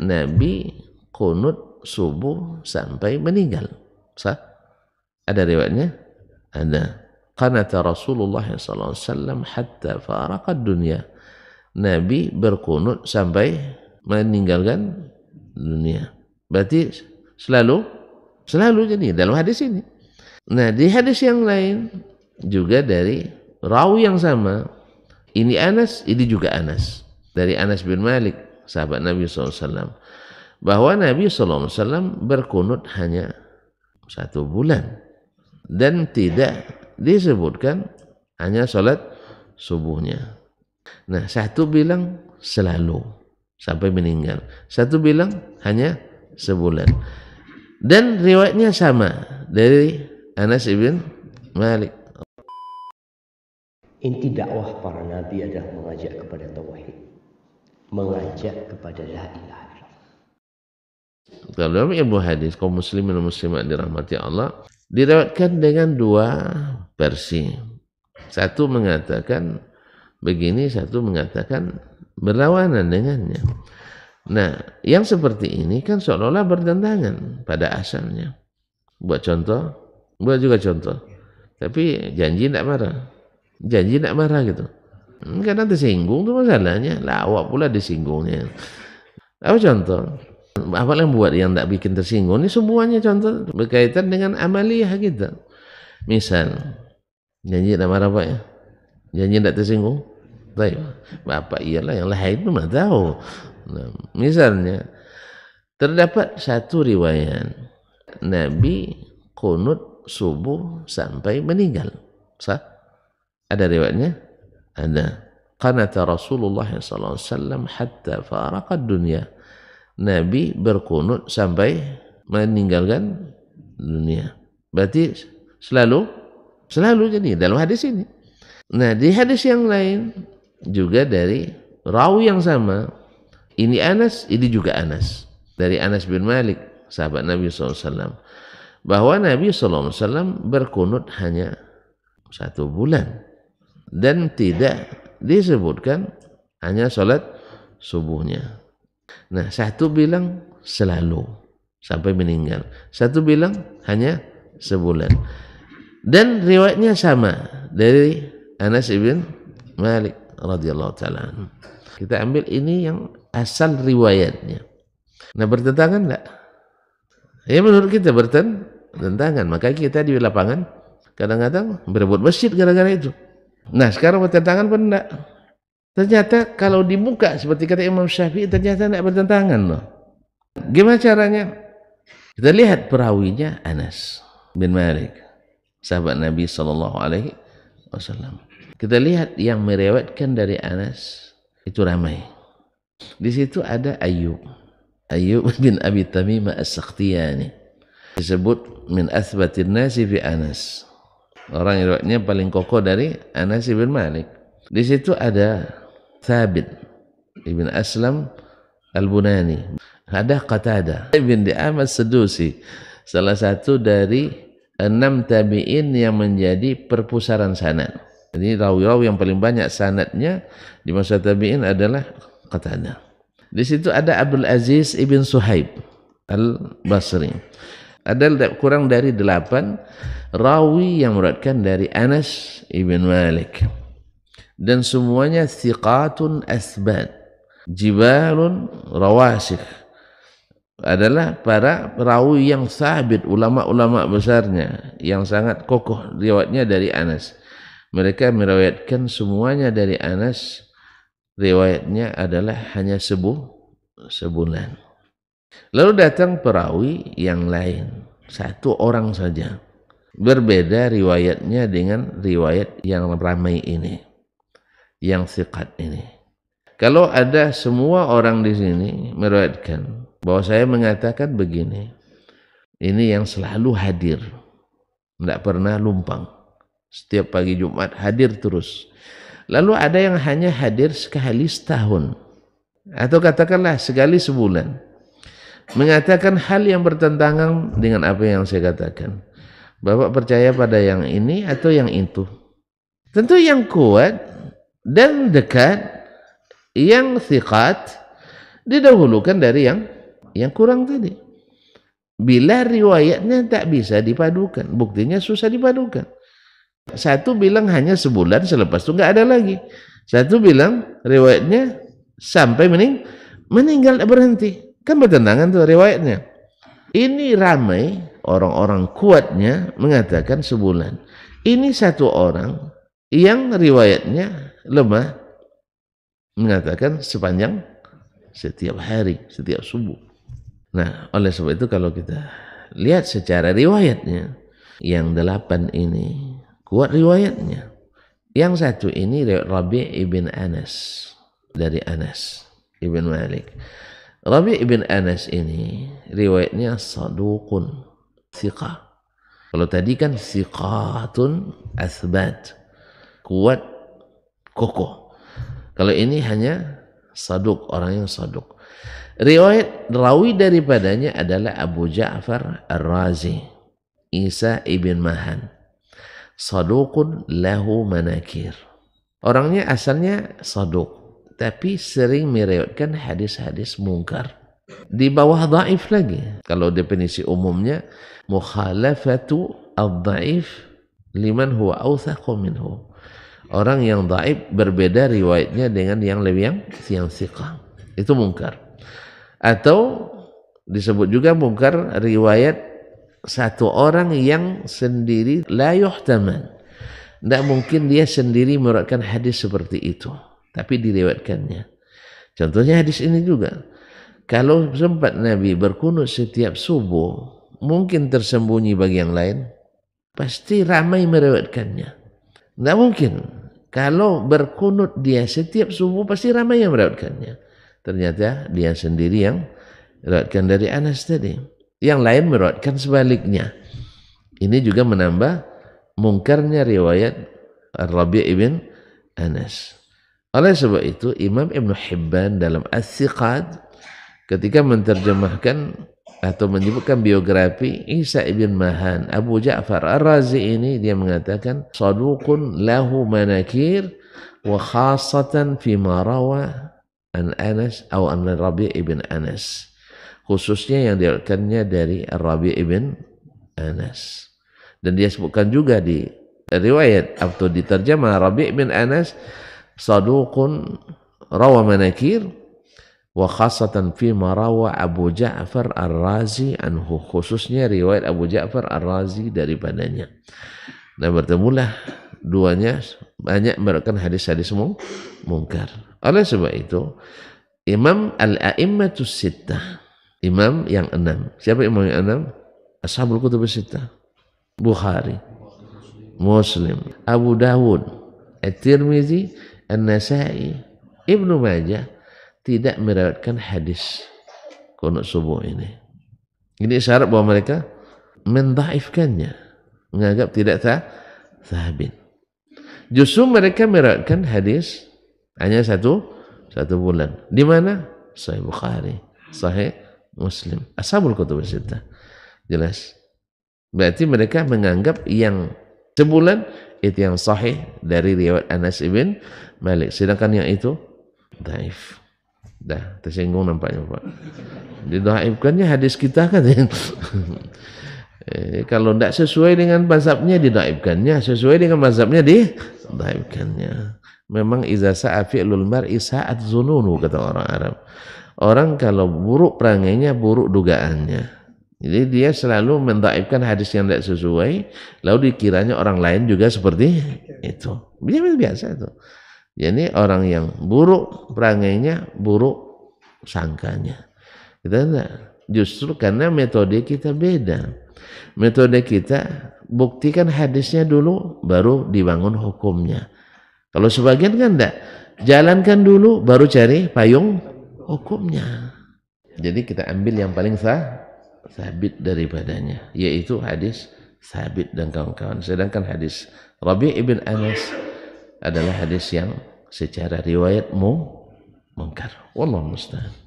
Nabi kunut subuh sampai meninggal. Sah? Ada riwayatnya? Ada. Qanata Rasulullah SAW hatta faraqad dunia. Nabi berkunut sampai meninggalkan dunia. Berarti selalu selalu jadi dalam hadis ini. Nah, di hadis yang lain juga dari rawi yang sama, ini Anas, ini juga Anas. Dari Anas bin Malik sahabat Nabi SAW bahwa Nabi SAW berkunut hanya satu bulan dan tidak disebutkan hanya sholat subuhnya. Nah satu bilang selalu sampai meninggal. Satu bilang hanya sebulan. Dan riwayatnya sama dari Anas ibn Malik. Inti dakwah para nabi adalah mengajak kepada tauhid mengajak kepada la ilaha dalam ilmu hadis kaum muslimin dan muslimat dirahmati Allah direwatkan dengan dua versi. Satu mengatakan begini, satu mengatakan berlawanan dengannya. Nah, yang seperti ini kan seolah-olah bertentangan pada asalnya. Buat contoh, buat juga contoh. Tapi janji tidak marah. Janji tidak marah gitu. Karena disinggung tuh masalahnya. Lawak pula disinggungnya. Apa contoh? Apa yang buat yang tak bikin tersinggung? Ini semuanya contoh berkaitan dengan amaliyah kita. Misal, janji nama marah apa ya? Janji tak tersinggung? Tahu? Bapak iyalah yang lain itu mana tahu. Nah, misalnya, terdapat satu riwayat. Nabi kunut subuh sampai meninggal. Sah? Ada riwayatnya? ada qanata Rasulullah SAW hatta farakat dunia Nabi berkunut sampai meninggalkan dunia berarti selalu selalu jadi dalam hadis ini nah di hadis yang lain juga dari rawi yang sama ini Anas ini juga Anas dari Anas bin Malik sahabat Nabi SAW bahwa Nabi SAW berkunut hanya satu bulan dan tidak disebutkan hanya sholat subuhnya. Nah, satu bilang selalu sampai meninggal. Satu bilang hanya sebulan. Dan riwayatnya sama dari Anas ibn Malik radhiyallahu taala. Kita ambil ini yang asal riwayatnya. Nah, bertentangan enggak? Ya menurut kita bertentangan, maka kita di lapangan kadang-kadang berebut masjid gara-gara itu. Nah sekarang bertentangan pun enggak. Ternyata kalau dibuka seperti kata Imam Syafi'i ternyata tidak bertentangan loh. Gimana caranya? Kita lihat perawinya Anas bin Malik, sahabat Nabi Shallallahu Alaihi Wasallam. Kita lihat yang merewetkan dari Anas itu ramai. Di situ ada Ayub, Ayub bin Abi Tamimah As-Sakhtiyani disebut min athbatin nasi fi Anas. Orang yang riwayatnya paling kokoh dari Anas bin Malik. Di situ ada Thabit ibn Aslam Al-Bunani. Ada Qatada ibn Di'am As-Sedusi. Salah satu dari enam tabi'in yang menjadi perpusaran sanad. Jadi rawi-rawi yang paling banyak sanadnya di masa tabi'in adalah Qatada. Di situ ada Abdul Aziz ibn Suhaib Al-Basri. Ada kurang dari delapan rawi yang meratkan dari Anas ibn Malik. Dan semuanya thiqatun asbat. Jibalun rawasikh. Adalah para rawi yang sabit, ulama-ulama besarnya. Yang sangat kokoh riwayatnya dari Anas. Mereka meriwayatkan semuanya dari Anas. Riwayatnya adalah hanya sebu, sebulan. Lalu datang perawi yang lain satu orang saja. Berbeda riwayatnya dengan riwayat yang ramai ini, yang sikat ini. Kalau ada semua orang di sini meriwayatkan bahwa saya mengatakan begini, ini yang selalu hadir, tidak pernah lumpang. Setiap pagi Jumat hadir terus. Lalu ada yang hanya hadir sekali setahun. Atau katakanlah sekali sebulan mengatakan hal yang bertentangan dengan apa yang saya katakan. Bapak percaya pada yang ini atau yang itu? Tentu yang kuat dan dekat yang sikat didahulukan dari yang yang kurang tadi. Bila riwayatnya tak bisa dipadukan, buktinya susah dipadukan. Satu bilang hanya sebulan, selepas itu nggak ada lagi. Satu bilang riwayatnya sampai mening meninggal berhenti. Kan bertentangan tuh riwayatnya. Ini ramai orang-orang kuatnya mengatakan sebulan. Ini satu orang yang riwayatnya lemah mengatakan sepanjang setiap hari, setiap subuh. Nah, oleh sebab itu kalau kita lihat secara riwayatnya, yang delapan ini kuat riwayatnya. Yang satu ini Rabi' ibn Anas dari Anas ibn Malik. Rabi ibn Anas ini riwayatnya sadukun thiqah. Kalau tadi kan siqatun asbat. Kuat, kokoh. Kalau ini hanya saduk, orang yang saduk. Riwayat rawi daripadanya adalah Abu Ja'far Ar-Razi, Isa ibn Mahan. Sadukun lahu manakir. Orangnya asalnya saduk, tapi sering merewetkan hadis-hadis mungkar. Di bawah dhaif lagi. Kalau definisi umumnya mukhalafatu ad-dhaif liman huwa awthaqu minhu. Orang yang dhaif berbeda riwayatnya dengan yang lebih yang siang siqah. Itu mungkar. Atau disebut juga mungkar riwayat satu orang yang sendiri la yuhtaman. Tidak mungkin dia sendiri meriwayatkan hadis seperti itu tapi direwetkannya, Contohnya hadis ini juga. Kalau sempat Nabi berkunut setiap subuh, mungkin tersembunyi bagi yang lain, pasti ramai merewatkannya. Tidak mungkin. Kalau berkunut dia setiap subuh, pasti ramai yang merewatkannya. Ternyata dia sendiri yang merewatkan dari Anas tadi. Yang lain merewatkan sebaliknya. Ini juga menambah mungkarnya riwayat Rabi' ibn Anas. Oleh sebab itu Imam Ibn Hibban dalam As-Siqad ketika menerjemahkan atau menyebutkan biografi Isa ibn Mahan Abu Ja'far Ar-Razi ini dia mengatakan saduqun lahu manakir wa khasatan fi rawa an Anas atau an Rabi' ibn Anas khususnya yang diriwayatkannya dari Rabi' ibn Anas dan dia sebutkan juga di riwayat atau diterjemah Rabi' ibn Anas saduqun rawa manakir wa khasatan fi rawa Abu Ja'far Ar-Razi anhu khususnya riwayat Abu Ja'far Ar-Razi daripadanya. Nah bertemulah duanya banyak merupakan hadis-hadis mung mungkar. Oleh sebab itu Imam Al-A'immatus Sittah Imam yang enam. Siapa imam yang enam? Ashabul Kutub Sittah. Bukhari, Muslim, Abu Dawud, At-Tirmizi, An-Nasai, Ibnu Majah tidak meriwayatkan hadis kunut subuh ini. Ini isyarat bahwa mereka mendhaifkannya, menganggap tidak sah, sahabin. Justru mereka meriwayatkan hadis hanya satu satu bulan. Di mana? Sahih Bukhari, Sahih Muslim, Ashabul Kutub Sittah. Jelas. Berarti mereka menganggap yang sebulan itu yang sahih dari riwayat Anas ibn Malik sedangkan yang itu daif dah tersinggung nampaknya Pak didaifkannya hadis kita kan eh, kalau tidak sesuai dengan mazhabnya didaifkannya sesuai dengan mazhabnya di daifkannya memang iza sa'a fi'lul mar'i sa'at zununu kata orang Arab orang kalau buruk perangainya buruk dugaannya jadi dia selalu mendaibkan hadis yang tidak sesuai, lalu dikiranya orang lain juga seperti itu. Biasa-biasa itu. Jadi orang yang buruk perangainya, buruk sangkanya. Kita enggak. Justru karena metode kita beda. Metode kita buktikan hadisnya dulu, baru dibangun hukumnya. Kalau sebagian kan enggak. Jalankan dulu, baru cari payung hukumnya. Jadi kita ambil yang paling sah, sabit daripadanya yaitu hadis sabit dan kawan-kawan sedangkan hadis Rabi ibn Anas adalah hadis yang secara riwayatmu mungkar wallahu musta'an